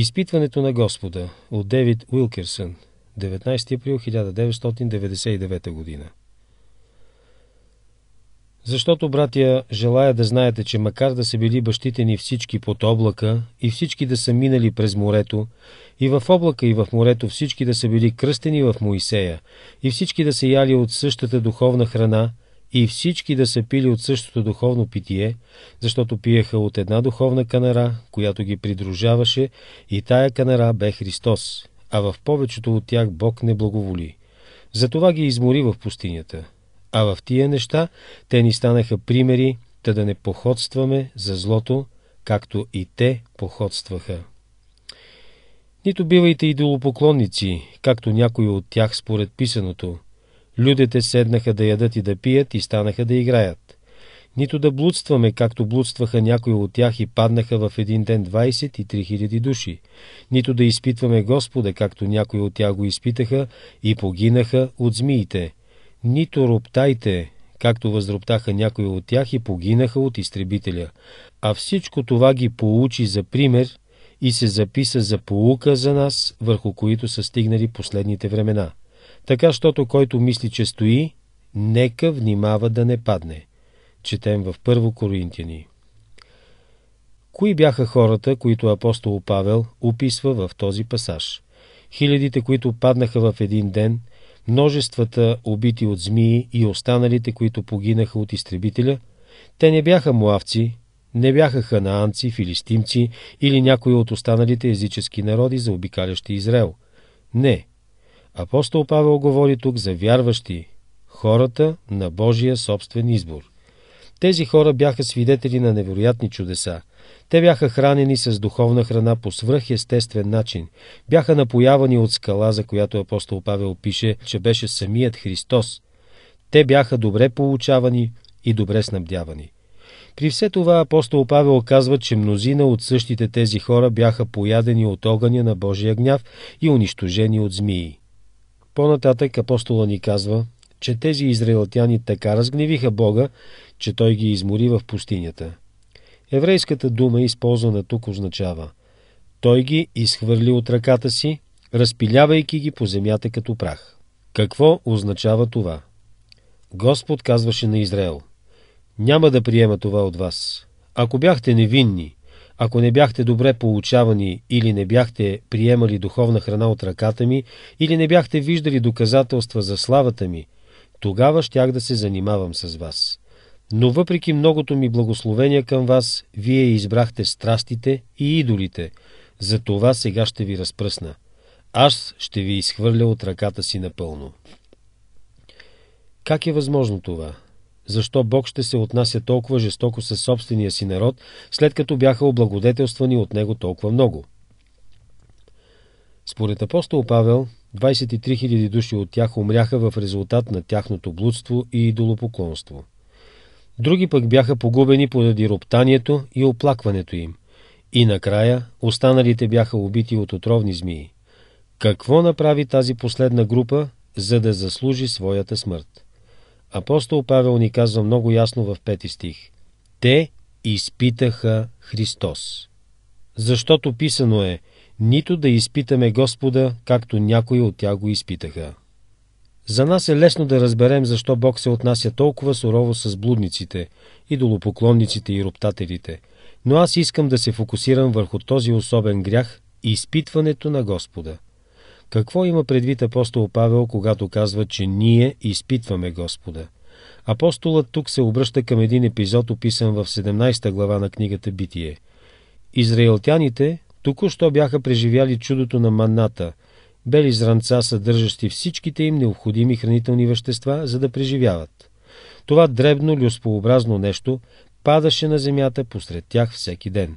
Изпитването на Господа от Девид Уилкерсън, 19 април 1999 година. Защото, братя, желая да знаете, че макар да са били бащите ни всички под облака и всички да са минали през морето, и в облака и в морето всички да са били кръстени в Моисея, и всички да са яли от същата духовна храна – и всички да са пили от същото духовно питие, защото пиеха от една духовна канара, която ги придружаваше, и тая канара бе Христос, а в повечето от тях Бог не благоволи. Затова ги измори в пустинята. А в тия неща те ни станаха примери, та да не походстваме за злото, както и те походстваха. Нито бивайте идолопоклонници, както някои от тях според писаното – Людите седнаха да ядат и да пият и станаха да играят. Нито да блудстваме, както блудстваха някои от тях и паднаха в един ден 23 000 души. Нито да изпитваме Господа, както някои от тях го изпитаха и погинаха от змиите. Нито роптайте, както възроптаха някои от тях и погинаха от изтребителя. А всичко това ги получи за пример и се записа за поука за нас, върху които са стигнали последните времена така, щото който мисли, че стои, нека внимава да не падне. Четем в Първо Коринтияни. Кои бяха хората, които апостол Павел описва в този пасаж? Хилядите, които паднаха в един ден, множествата убити от змии и останалите, които погинаха от изтребителя, те не бяха муавци, не бяха ханаанци, филистимци или някои от останалите езически народи, за обикалящи Израел. Не – Апостол Павел говори тук за вярващи, хората на Божия собствен избор. Тези хора бяха свидетели на невероятни чудеса. Те бяха хранени с духовна храна по свръхестествен начин. Бяха напоявани от скала, за която апостол Павел пише, че беше самият Христос. Те бяха добре получавани и добре снабдявани. При все това апостол Павел казва, че мнозина от същите тези хора бяха поядени от огъня на Божия гняв и унищожени от змии. По-нататък апостола ни казва, че тези израелтяни така разгневиха Бога, че той ги измори в пустинята. Еврейската дума, използвана тук, означава Той ги изхвърли от ръката си, разпилявайки ги по земята като прах. Какво означава това? Господ казваше на Израел Няма да приема това от вас. Ако бяхте невинни, ако не бяхте добре получавани или не бяхте приемали духовна храна от ръката ми, или не бяхте виждали доказателства за славата ми, тогава щях да се занимавам с вас. Но въпреки многото ми благословение към вас, вие избрахте страстите и идолите. За това сега ще ви разпръсна. Аз ще ви изхвърля от ръката си напълно. Как е възможно това? защо Бог ще се отнася толкова жестоко със собствения си народ, след като бяха облагодетелствани от него толкова много. Според апостол Павел, 23 000 души от тях умряха в резултат на тяхното блудство и идолопоклонство. Други пък бяха погубени поради роптанието и оплакването им. И накрая останалите бяха убити от отровни змии. Какво направи тази последна група, за да заслужи своята смърт? Апостол Павел ни казва много ясно в пети стих. Те изпитаха Христос. Защото писано е, нито да изпитаме Господа, както някои от тях го изпитаха. За нас е лесно да разберем защо Бог се отнася толкова сурово с блудниците, идолопоклонниците и роптателите, но аз искам да се фокусирам върху този особен грях – изпитването на Господа – какво има предвид апостол Павел, когато казва, че ние изпитваме Господа? Апостолът тук се обръща към един епизод, описан в 17 глава на книгата Битие. Израелтяните току-що бяха преживяли чудото на манната, бели зранца, съдържащи всичките им необходими хранителни вещества, за да преживяват. Това дребно, люспообразно нещо падаше на земята посред тях всеки ден.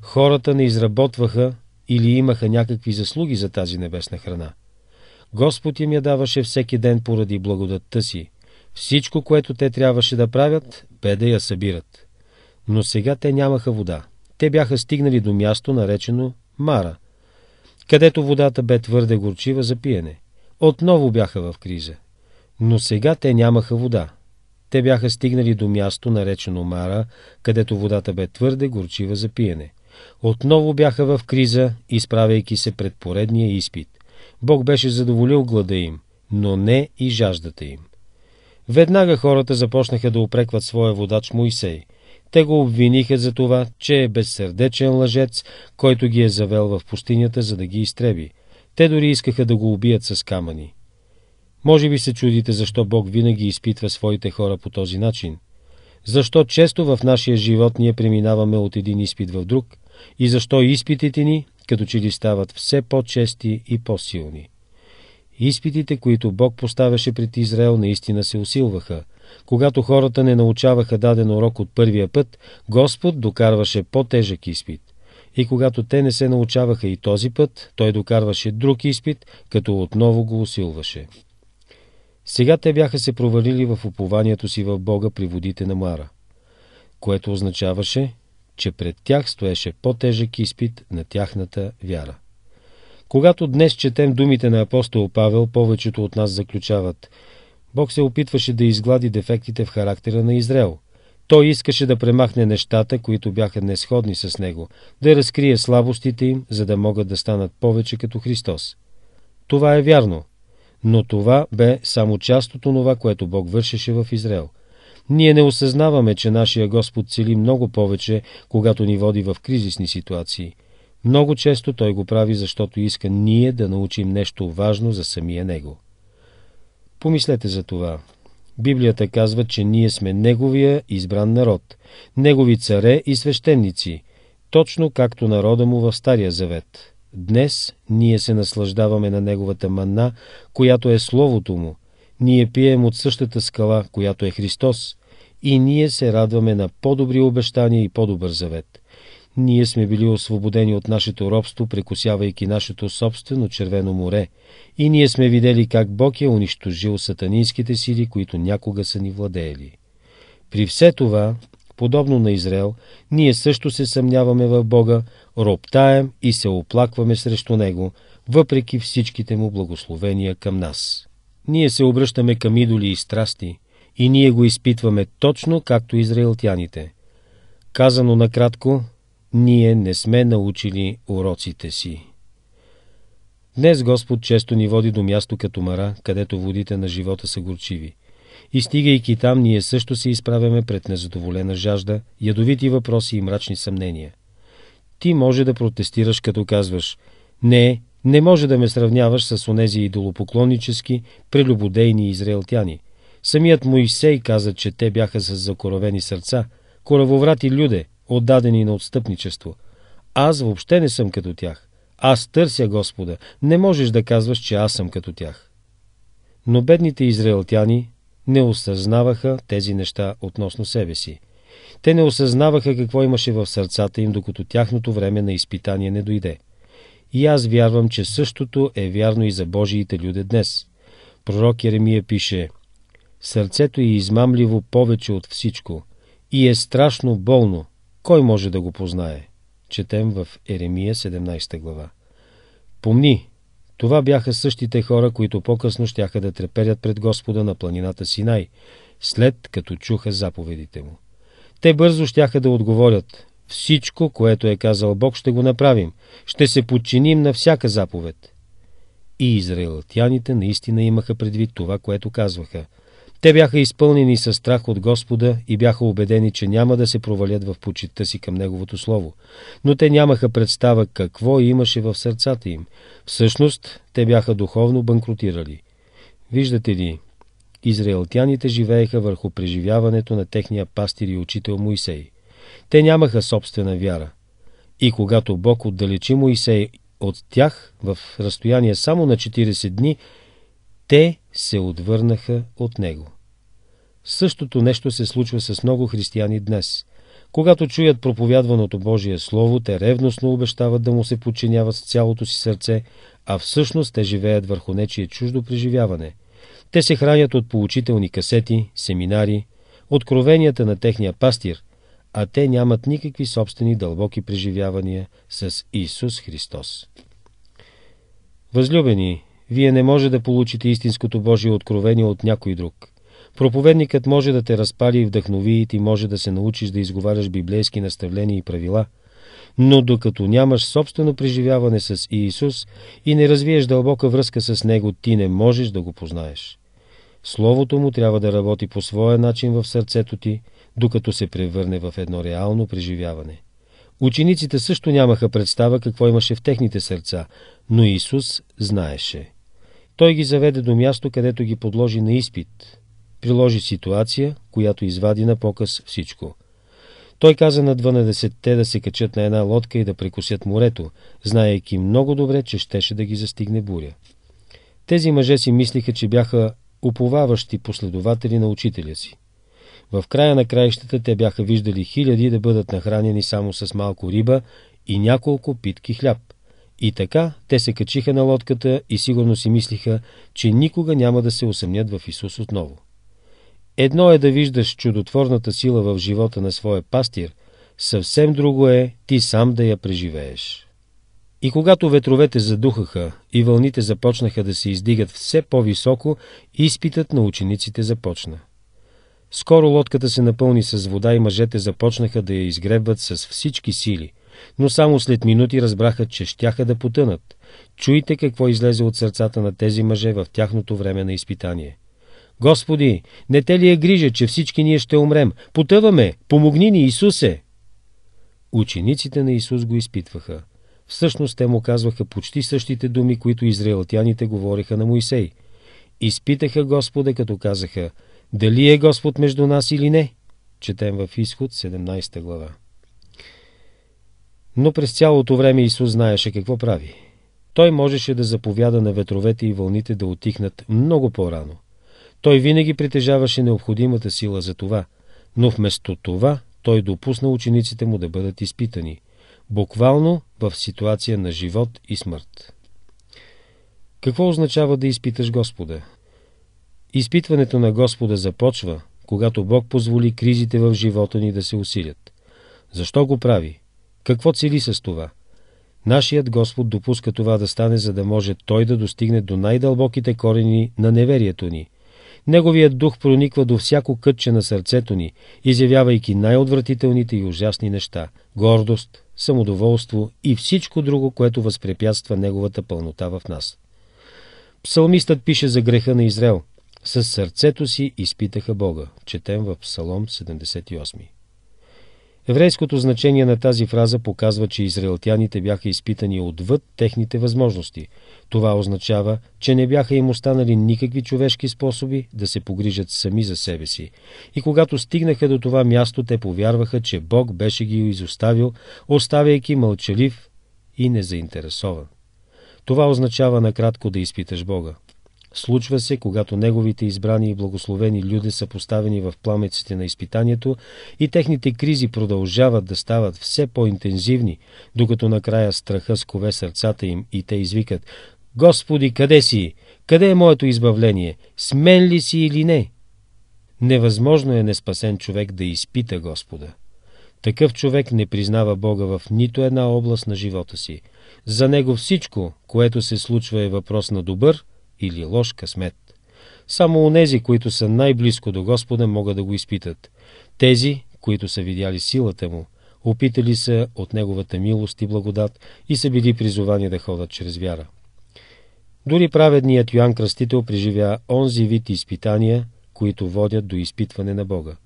Хората не изработваха или имаха някакви заслуги за тази небесна храна. Господ им я даваше всеки ден поради благодатта си. Всичко, което те трябваше да правят, бе да я събират. Но сега те нямаха вода. Те бяха стигнали до място, наречено Мара, където водата бе твърде горчива за пиене. Отново бяха в криза. Но сега те нямаха вода. Те бяха стигнали до място, наречено Мара, където водата бе твърде горчива за пиене отново бяха в криза, изправяйки се пред поредния изпит. Бог беше задоволил глада им, но не и жаждата им. Веднага хората започнаха да опрекват своя водач Моисей. Те го обвиниха за това, че е безсърдечен лъжец, който ги е завел в пустинята, за да ги изтреби. Те дори искаха да го убият с камъни. Може би се чудите защо Бог винаги изпитва своите хора по този начин. Защо често в нашия живот ние преминаваме от един изпит в друг, и защо изпитите ни като че ли стават все по-чести и по-силни. Изпитите, които Бог поставяше пред Израел, наистина се усилваха. Когато хората не научаваха даден урок от първия път, Господ докарваше по-тежък изпит. И когато те не се научаваха и този път, той докарваше друг изпит, като отново го усилваше. Сега те бяха се провалили в упованието си в Бога при водите на Мара, което означаваше, че пред тях стоеше по-тежък изпит на тяхната вяра. Когато днес четем думите на апостол Павел, повечето от нас заключават Бог се опитваше да изглади дефектите в характера на Израел. Той искаше да премахне нещата, които бяха несходни с него, да разкрие слабостите им, за да могат да станат повече като Христос. Това е вярно, но това бе само част от това, което Бог вършеше в Израел – ние не осъзнаваме, че нашия Господ цели много повече, когато ни води в кризисни ситуации. Много често Той го прави, защото иска ние да научим нещо важно за самия Него. Помислете за това. Библията казва, че ние сме Неговия избран народ, Негови царе и свещеници, точно както народа му в Стария Завет. Днес ние се наслаждаваме на Неговата манна, която е Словото му. Ние пием от същата скала, която е Христос и ние се радваме на по-добри обещания и по-добър завет. Ние сме били освободени от нашето робство, прекусявайки нашето собствено Червено море, и ние сме видели как Бог е унищожил сатанинските сили, които някога са ни владеели. При все това, подобно на Израел, ние също се съмняваме в Бога, роптаем и се оплакваме срещу Него, въпреки всичките му благословения към нас. Ние се обръщаме към идоли и страсти – и ние го изпитваме точно както израелтяните. Казано накратко, ние не сме научили уроците си. Днес Господ често ни води до място като мара, където водите на живота са горчиви. И стигайки там, ние също се изправяме пред незадоволена жажда, ядовити въпроси и мрачни съмнения. Ти може да протестираш, като казваш «Не, не може да ме сравняваш с онези идолопоклоннически, прелюбодейни израелтяни. Самият Моисей каза, че те бяха с закоровени сърца, коравоврати люде, отдадени на отстъпничество. Аз въобще не съм като тях. Аз търся Господа. Не можеш да казваш, че аз съм като тях. Но бедните израелтяни не осъзнаваха тези неща относно себе си. Те не осъзнаваха какво имаше в сърцата им, докато тяхното време на изпитание не дойде. И аз вярвам, че същото е вярно и за Божиите люди днес. Пророк Еремия пише – Сърцето е измамливо повече от всичко и е страшно болно. Кой може да го познае? Четем в Еремия 17 глава. Помни, това бяха същите хора, които по-късно щяха да треперят пред Господа на планината Синай, след като чуха заповедите му. Те бързо щяха да отговорят «Всичко, което е казал Бог, ще го направим. Ще се подчиним на всяка заповед». И израелтяните наистина имаха предвид това, което казваха – те бяха изпълнени със страх от Господа и бяха убедени, че няма да се провалят в почитта си към Неговото Слово. Но те нямаха представа какво имаше в сърцата им. Всъщност, те бяха духовно банкротирали. Виждате ли, израелтяните живееха върху преживяването на техния пастир и учител Моисей. Те нямаха собствена вяра. И когато Бог отдалечи Моисей от тях в разстояние само на 40 дни, те се отвърнаха от него. Същото нещо се случва с много християни днес. Когато чуят проповядваното Божие Слово, те ревностно обещават да му се подчиняват с цялото си сърце, а всъщност те живеят върху нечие чуждо преживяване. Те се хранят от поучителни касети, семинари, откровенията на техния пастир, а те нямат никакви собствени дълбоки преживявания с Исус Христос. Възлюбени, вие не може да получите истинското Божие откровение от някой друг. Проповедникът може да те разпали и вдъхнови и ти може да се научиш да изговаряш библейски наставления и правила, но докато нямаш собствено преживяване с Иисус и не развиеш дълбока връзка с Него, ти не можеш да го познаеш. Словото му трябва да работи по своя начин в сърцето ти, докато се превърне в едно реално преживяване. Учениците също нямаха представа какво имаше в техните сърца, но Исус знаеше. Той ги заведе до място, където ги подложи на изпит. Приложи ситуация, която извади на показ всичко. Той каза на 12-те да се качат на една лодка и да прекусят морето, знаейки много добре, че щеше да ги застигне буря. Тези мъже си мислиха, че бяха уповаващи последователи на учителя си. В края на краищата те бяха виждали хиляди да бъдат нахранени само с малко риба и няколко питки хляб – и така те се качиха на лодката и сигурно си мислиха, че никога няма да се усъмнят в Исус отново. Едно е да виждаш чудотворната сила в живота на своя пастир, съвсем друго е ти сам да я преживееш. И когато ветровете задухаха и вълните започнаха да се издигат все по-високо, изпитът на учениците започна. Скоро лодката се напълни с вода и мъжете започнаха да я изгребват с всички сили – но само след минути разбраха, че щяха да потънат. Чуйте какво излезе от сърцата на тези мъже в тяхното време на изпитание. Господи, не те ли е грижа, че всички ние ще умрем? Потъваме! Помогни ни, Исусе! Учениците на Исус го изпитваха. Всъщност те му казваха почти същите думи, които израелтяните говориха на Моисей. Изпитаха Господа, като казаха, дали е Господ между нас или не? Четем в Изход 17 глава но през цялото време Исус знаеше какво прави. Той можеше да заповяда на ветровете и вълните да отихнат много по-рано. Той винаги притежаваше необходимата сила за това, но вместо това той допусна учениците му да бъдат изпитани, буквално в ситуация на живот и смърт. Какво означава да изпиташ Господа? Изпитването на Господа започва, когато Бог позволи кризите в живота ни да се усилят. Защо го прави? Какво цели с това? Нашият Господ допуска това да стане, за да може Той да достигне до най-дълбоките корени на неверието ни. Неговият дух прониква до всяко кътче на сърцето ни, изявявайки най-отвратителните и ужасни неща – гордост, самодоволство и всичко друго, което възпрепятства неговата пълнота в нас. Псалмистът пише за греха на Израел. С сърцето си изпитаха Бога. Четем в Псалом 78. Еврейското значение на тази фраза показва, че израелтяните бяха изпитани отвъд техните възможности. Това означава, че не бяха им останали никакви човешки способи да се погрижат сами за себе си. И когато стигнаха до това място, те повярваха, че Бог беше ги изоставил, оставяйки мълчалив и незаинтересован. Това означава накратко да изпиташ Бога. Случва се, когато неговите избрани и благословени люди са поставени в пламеците на изпитанието и техните кризи продължават да стават все по-интензивни, докато накрая страха скове сърцата им и те извикат «Господи, къде си? Къде е моето избавление? Смен ли си или не?» Невъзможно е неспасен човек да изпита Господа. Такъв човек не признава Бога в нито една област на живота си. За него всичко, което се случва е въпрос на добър – или лош късмет. Само онези, които са най-близко до Господа, могат да го изпитат. Тези, които са видяли силата му, опитали са от неговата милост и благодат и са били призовани да ходят чрез вяра. Дори праведният Йоанн Кръстител преживя онзи вид изпитания, които водят до изпитване на Бога.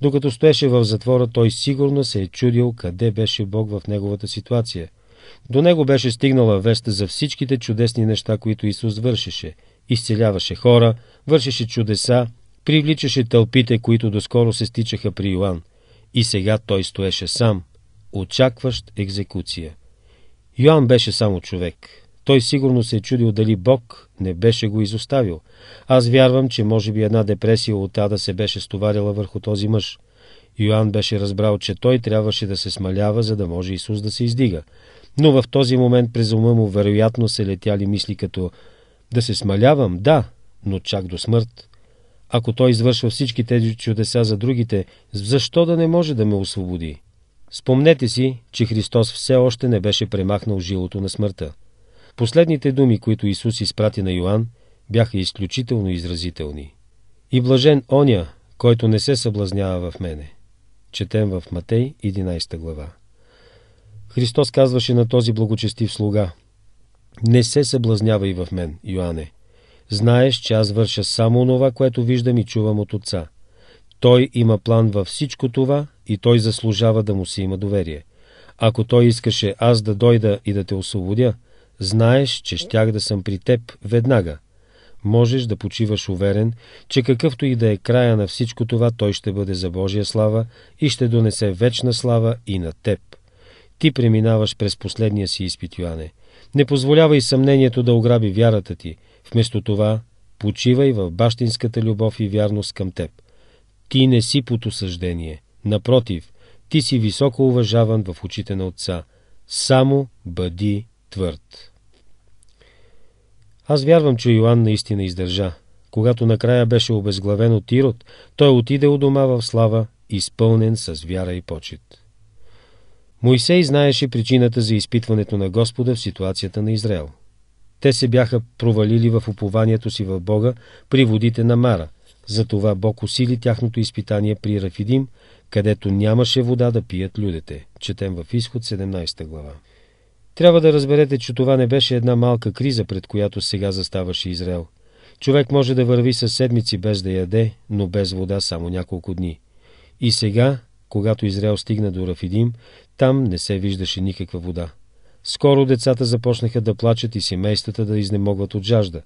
Докато стоеше в затвора, той сигурно се е чудил къде беше Бог в неговата ситуация – до него беше стигнала веста за всичките чудесни неща, които Исус вършеше. Изцеляваше хора, вършеше чудеса, привличаше тълпите, които доскоро се стичаха при Йоан. И сега той стоеше сам, очакващ екзекуция. Йоанн беше само човек. Той сигурно се е чудил дали Бог не беше го изоставил. Аз вярвам, че може би една депресия от Ада се беше стоварила върху този мъж. Йоанн беше разбрал, че той трябваше да се смалява, за да може Исус да се издига. Но в този момент през ума му вероятно се летяли мисли като «Да се смалявам, да, но чак до смърт. Ако той извършва всички тези чудеса за другите, защо да не може да ме освободи?» Спомнете си, че Христос все още не беше премахнал жилото на смъртта. Последните думи, които Исус изпрати на Йоанн, бяха изключително изразителни. И блажен оня, който не се съблазнява в мене. Четем в Матей 11 глава. Христос казваше на този благочестив слуга, «Не се съблазнявай в мен, Йоанне. Знаеш, че аз върша само това, което виждам и чувам от Отца. Той има план във всичко това и той заслужава да му се има доверие. Ако той искаше аз да дойда и да те освободя, знаеш, че щях да съм при теб веднага. Можеш да почиваш уверен, че какъвто и да е края на всичко това, той ще бъде за Божия слава и ще донесе вечна слава и на теб. Ти преминаваш през последния си изпит, Йоанне. Не позволявай съмнението да ограби вярата ти. Вместо това, почивай в бащинската любов и вярност към теб. Ти не си под осъждение. Напротив, ти си високо уважаван в очите на Отца. Само бъди твърд. Аз вярвам, че Йоанн наистина издържа. Когато накрая беше обезглавен от Ирод, той отиде у дома в слава, изпълнен с вяра и почет. Моисей знаеше причината за изпитването на Господа в ситуацията на Израел. Те се бяха провалили в упованието си в Бога при водите на Мара, затова Бог усили тяхното изпитание при Рафидим, където нямаше вода да пият людите. Четем в изход 17 глава. Трябва да разберете, че това не беше една малка криза, пред която сега заставаше Израел. Човек може да върви със седмици без да яде, но без вода само няколко дни. И сега, когато Израел стигна до Рафидим, там не се виждаше никаква вода. Скоро децата започнаха да плачат и семействата да изнемогват от жажда.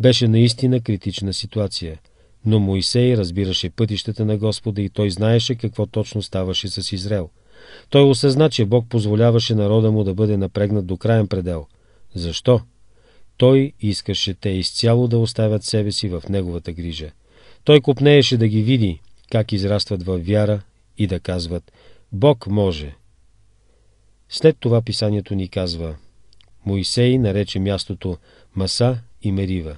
Беше наистина критична ситуация. Но Моисей разбираше пътищата на Господа и той знаеше какво точно ставаше с Израел. Той осъзна, че Бог позволяваше народа му да бъде напрегнат до краен предел. Защо? Той искаше те изцяло да оставят себе си в неговата грижа. Той купнееше да ги види, как израстват във вяра и да казват «Бог може, след това писанието ни казва Моисей нарече мястото Маса и Мерива.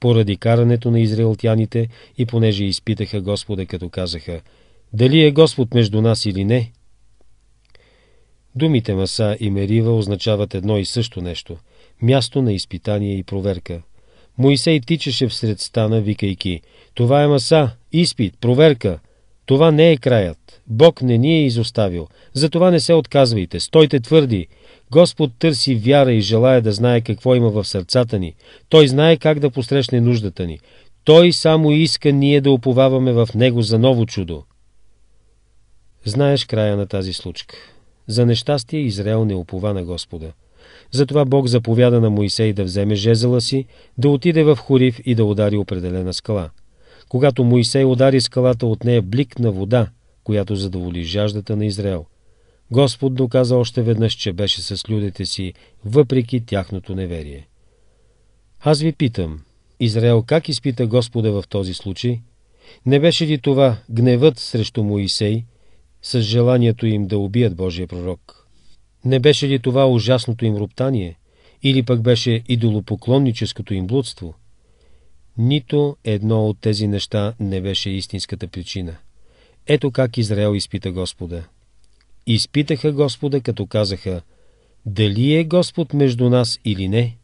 Поради карането на израелтяните и понеже изпитаха Господа, като казаха «Дали е Господ между нас или не?» Думите Маса и Мерива означават едно и също нещо – място на изпитание и проверка. Моисей тичаше всред стана, викайки «Това е Маса, изпит, проверка! Това не е краят!» Бог не ни е изоставил. Затова не се отказвайте, стойте твърди. Господ търси вяра и желая да знае какво има в сърцата ни. Той знае как да посрещне нуждата ни. Той само иска ние да оповаваме в Него за ново чудо. Знаеш края на тази случка. За нещастие Израел не опова на Господа. Затова Бог заповяда на Моисей да вземе жезела си, да отиде в Хорив и да удари определена скала. Когато Моисей удари скалата, от нея блик на вода която задоволи жаждата на Израел. Господ доказа още веднъж, че беше с людите си, въпреки тяхното неверие. Аз ви питам, Израел как изпита Господа в този случай? Не беше ли това гневът срещу Моисей, с желанието им да убият Божия пророк? Не беше ли това ужасното им роптание? Или пък беше идолопоклонническото им блудство? Нито едно от тези неща не беше истинската причина – ето как Израел изпита Господа. Изпитаха Господа, като казаха, дали е Господ между нас или не?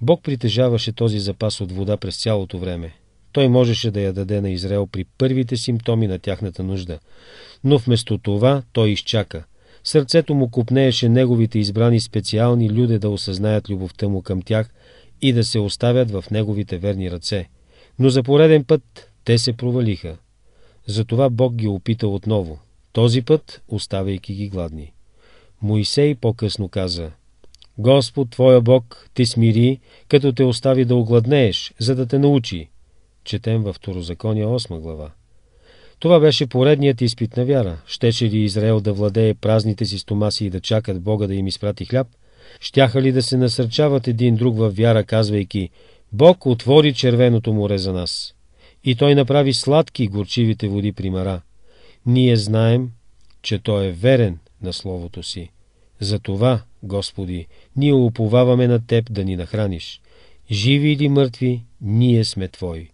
Бог притежаваше този запас от вода през цялото време. Той можеше да я даде на Израел при първите симптоми на тяхната нужда. Но вместо това той изчака. Сърцето му купнееше неговите избрани специални люде да осъзнаят любовта му към тях и да се оставят в неговите верни ръце. Но за пореден път те се провалиха. Затова Бог ги е опита отново, този път оставяйки ги гладни. Моисей по-късно каза, Господ, Твоя Бог, Ти смири, като те остави да огладнееш, за да те научи. Четем във Второзакония 8 глава. Това беше поредният изпит на вяра. Щеше ли Израел да владее празните си стомаси и да чакат Бога да им изпрати хляб? Щяха ли да се насърчават един друг във вяра, казвайки «Бог отвори червеното море за нас»? И той направи сладки горчивите води при Мара. Ние знаем, че той е верен на Словото си. Затова, Господи, ние уповаваме на Теб да ни нахраниш. Живи или мъртви, ние сме Твои.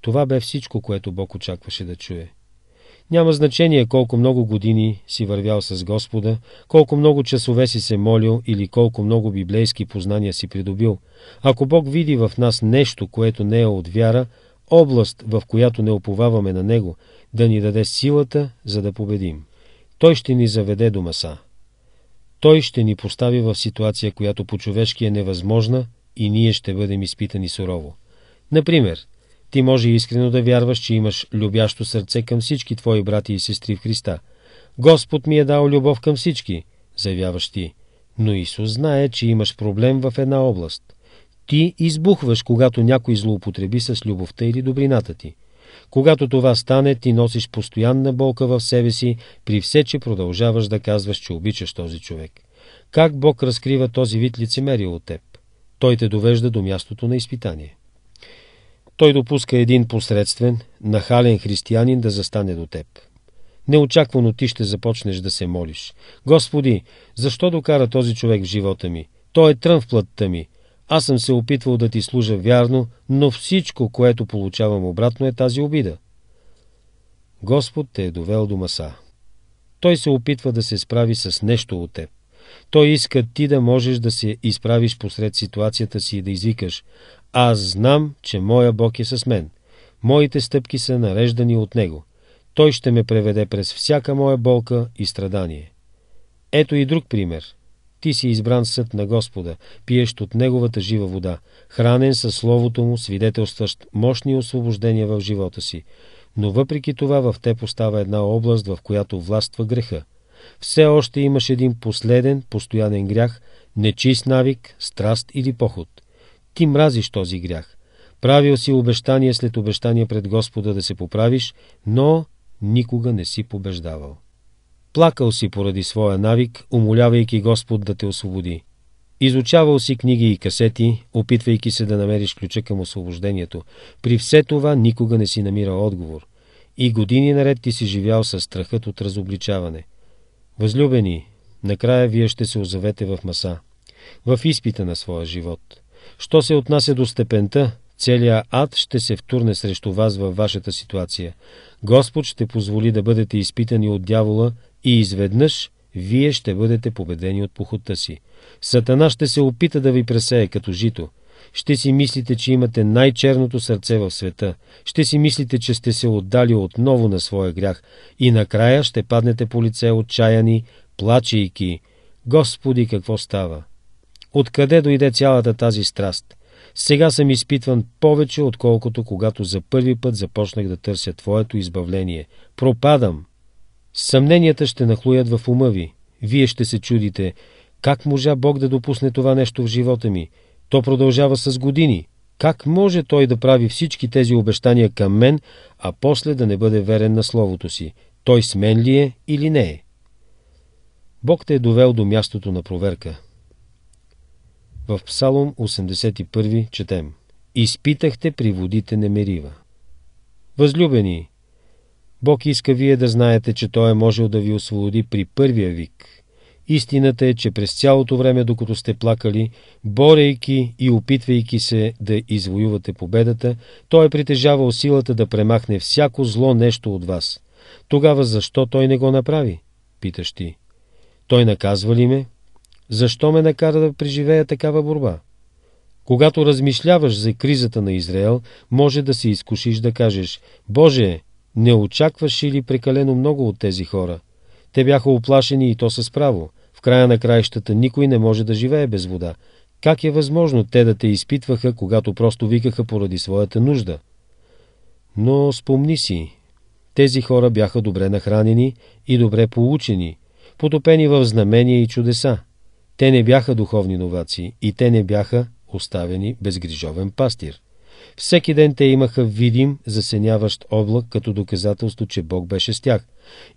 Това бе всичко, което Бог очакваше да чуе. Няма значение колко много години си вървял с Господа, колко много часове си се молил или колко много библейски познания си придобил. Ако Бог види в нас нещо, което не е от вяра, област, в която не оповаваме на Него, да ни даде силата, за да победим. Той ще ни заведе до маса. Той ще ни постави в ситуация, която по-човешки е невъзможна и ние ще бъдем изпитани сурово. Например, ти може искрено да вярваш, че имаш любящо сърце към всички твои брати и сестри в Христа. Господ ми е дал любов към всички, заявяваш ти. Но Исус знае, че имаш проблем в една област – ти избухваш, когато някой злоупотреби с любовта или добрината ти. Когато това стане, ти носиш постоянна болка в себе си, при все, че продължаваш да казваш, че обичаш този човек. Как Бог разкрива този вид лицемерие от теб? Той те довежда до мястото на изпитание. Той допуска един посредствен, нахален християнин да застане до теб. Неочаквано ти ще започнеш да се молиш. Господи, защо докара този човек в живота ми? Той е трън в плътта ми. Аз съм се опитвал да ти служа вярно, но всичко, което получавам обратно е тази обида. Господ те е довел до маса. Той се опитва да се справи с нещо от теб. Той иска ти да можеш да се изправиш посред ситуацията си и да извикаш «Аз знам, че моя Бог е с мен. Моите стъпки са нареждани от Него. Той ще ме преведе през всяка моя болка и страдание». Ето и друг пример – ти си избран съд на Господа, пиещ от Неговата жива вода, хранен със Словото Му, свидетелстващ мощни освобождения в живота си. Но въпреки това в теб остава една област, в която властва греха. Все още имаш един последен, постоянен грях, нечист навик, страст или поход. Ти мразиш този грях. Правил си обещание след обещание пред Господа да се поправиш, но никога не си побеждавал. Плакал си поради своя навик, умолявайки Господ да те освободи. Изучавал си книги и касети, опитвайки се да намериш ключа към освобождението. При все това никога не си намирал отговор. И години наред ти си живял със страхът от разобличаване. Възлюбени, накрая вие ще се озовете в маса, в изпита на своя живот. Що се отнася до степента, целият ад ще се втурне срещу вас във вашата ситуация. Господ ще позволи да бъдете изпитани от дявола и изведнъж вие ще бъдете победени от похота си. Сатана ще се опита да ви пресее като жито. Ще си мислите, че имате най-черното сърце в света. Ще си мислите, че сте се отдали отново на своя грях. И накрая ще паднете по лице отчаяни, плачейки. Господи, какво става? Откъде дойде цялата тази страст? Сега съм изпитван повече, отколкото когато за първи път започнах да търся Твоето избавление. Пропадам! Съмненията ще нахлуят в ума ви. Вие ще се чудите, как можа Бог да допусне това нещо в живота ми? То продължава с години. Как може Той да прави всички тези обещания към мен, а после да не бъде верен на Словото си? Той с мен ли е или не е? Бог те е довел до мястото на проверка. В Псалом 81 четем Изпитахте при водите немерива. Възлюбени, Бог иска вие да знаете, че Той е можел да ви освободи при първия вик. Истината е, че през цялото време, докато сте плакали, борейки и опитвайки се да извоювате победата, Той е притежавал силата да премахне всяко зло нещо от вас. Тогава защо Той не го направи? Питаш ти. Той наказва ли ме? Защо ме накара да преживея такава борба? Когато размишляваш за кризата на Израел, може да се изкушиш да кажеш «Боже, не очакваше ли прекалено много от тези хора? Те бяха оплашени и то с право. В края на краищата никой не може да живее без вода. Как е възможно те да те изпитваха, когато просто викаха поради своята нужда? Но спомни си, тези хора бяха добре нахранени и добре получени, потопени в знамения и чудеса. Те не бяха духовни новаци и те не бяха оставени безгрижовен пастир. Всеки ден те имаха видим, засеняващ облак, като доказателство, че Бог беше с тях.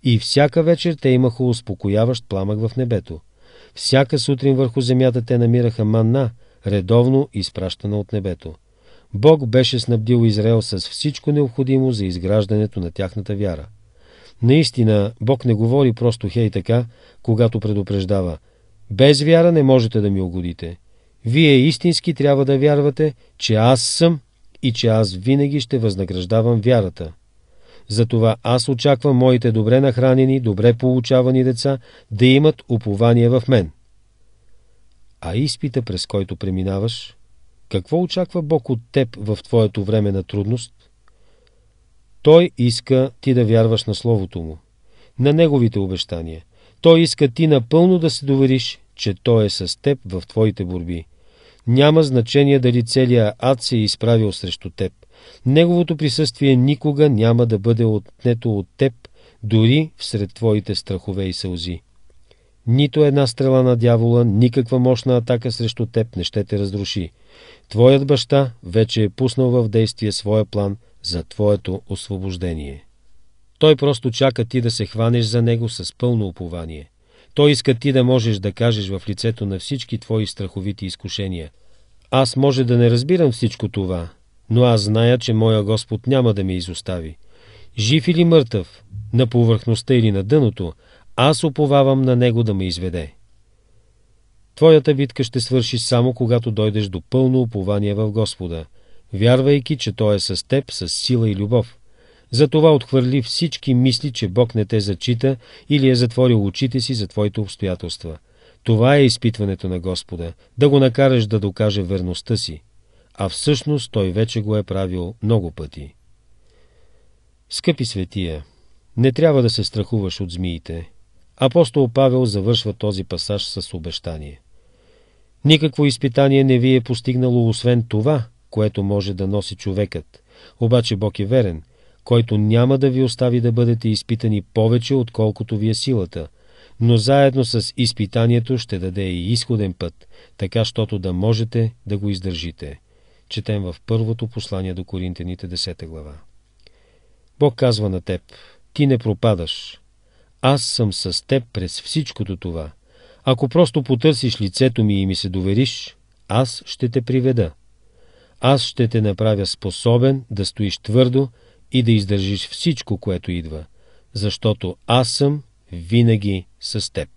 И всяка вечер те имаха успокояващ пламък в небето. Всяка сутрин върху земята те намираха манна, редовно изпращана от небето. Бог беше снабдил Израел с всичко необходимо за изграждането на тяхната вяра. Наистина, Бог не говори просто хей така, когато предупреждава «Без вяра не можете да ми угодите. Вие истински трябва да вярвате, че аз съм и че аз винаги ще възнаграждавам вярата. Затова аз очаквам моите добре нахранени, добре получавани деца да имат упование в мен. А изпита, през който преминаваш, какво очаква Бог от теб в твоето време на трудност? Той иска ти да вярваш на Словото Му, на Неговите обещания. Той иска ти напълно да се довериш, че Той е с теб в твоите борби – няма значение дали целият ад се е изправил срещу теб. Неговото присъствие никога няма да бъде отнето от теб, дори всред твоите страхове и сълзи. Нито една стрела на дявола, никаква мощна атака срещу теб не ще те разруши. Твоят баща вече е пуснал в действие своя план за твоето освобождение. Той просто чака ти да се хванеш за него с пълно упование – той иска ти да можеш да кажеш в лицето на всички твои страховити изкушения. Аз може да не разбирам всичко това, но аз зная, че моя Господ няма да ме изостави. Жив или мъртъв, на повърхността или на дъното, аз оповавам на Него да ме изведе. Твоята битка ще свърши само когато дойдеш до пълно упование в Господа, вярвайки, че Той е с теб с сила и любов – затова отхвърли всички мисли, че Бог не те зачита или е затворил очите си за твоите обстоятелства. Това е изпитването на Господа – да го накараш да докаже верността си. А всъщност той вече го е правил много пъти. Скъпи светия, не трябва да се страхуваш от змиите. Апостол Павел завършва този пасаж с обещание. Никакво изпитание не ви е постигнало освен това, което може да носи човекът. Обаче Бог е верен – който няма да ви остави да бъдете изпитани повече, отколкото ви е силата, но заедно с изпитанието ще даде и изходен път, така щото да можете да го издържите. Четем в първото послание до Коринтените 10 глава. Бог казва на теб, ти не пропадаш. Аз съм с теб през всичкото това. Ако просто потърсиш лицето ми и ми се довериш, аз ще те приведа. Аз ще те направя способен да стоиш твърдо, и да издържиш всичко, което идва, защото аз съм винаги с теб.